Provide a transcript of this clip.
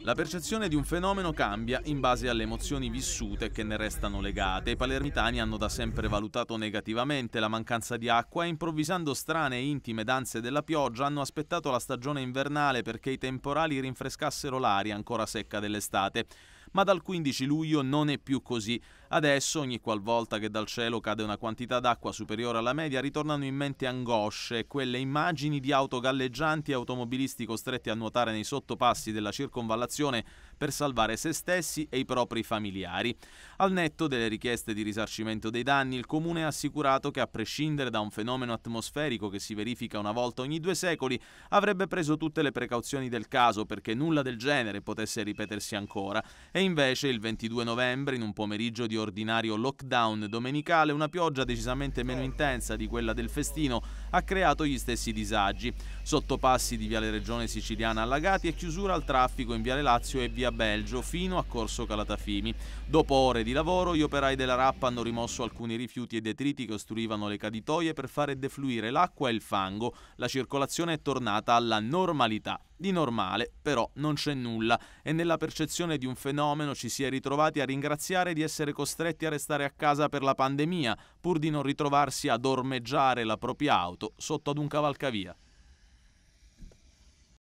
La percezione di un fenomeno cambia in base alle emozioni vissute che ne restano legate. I palermitani hanno da sempre valutato negativamente la mancanza di acqua e improvvisando strane e intime danze della pioggia hanno aspettato la stagione invernale perché i temporali rinfrescassero l'aria ancora secca dell'estate. Ma dal 15 luglio non è più così. Adesso, ogni qualvolta che dal cielo cade una quantità d'acqua superiore alla media, ritornano in mente angosce, quelle immagini di auto galleggianti e automobilisti costretti a nuotare nei sottopassi della circonvallazione per salvare se stessi e i propri familiari. Al netto delle richieste di risarcimento dei danni, il Comune ha assicurato che, a prescindere da un fenomeno atmosferico che si verifica una volta ogni due secoli, avrebbe preso tutte le precauzioni del caso perché nulla del genere potesse ripetersi ancora. E invece, il 22 novembre, in un pomeriggio di ordinario lockdown domenicale, una pioggia decisamente meno intensa di quella del festino ha creato gli stessi disagi. Sottopassi di Viale Regione Siciliana allagati e chiusura al traffico in Viale Lazio e Via Belgio fino a Corso Calatafimi. Dopo ore di lavoro, gli operai della Rappa hanno rimosso alcuni rifiuti e detriti che ostruivano le caditoie per fare defluire l'acqua e il fango. La circolazione è tornata alla normalità. Di normale però non c'è nulla e nella percezione di un fenomeno ci si è ritrovati a ringraziare di essere costretti costretti a restare a casa per la pandemia, pur di non ritrovarsi ad ormeggiare la propria auto sotto ad un cavalcavia.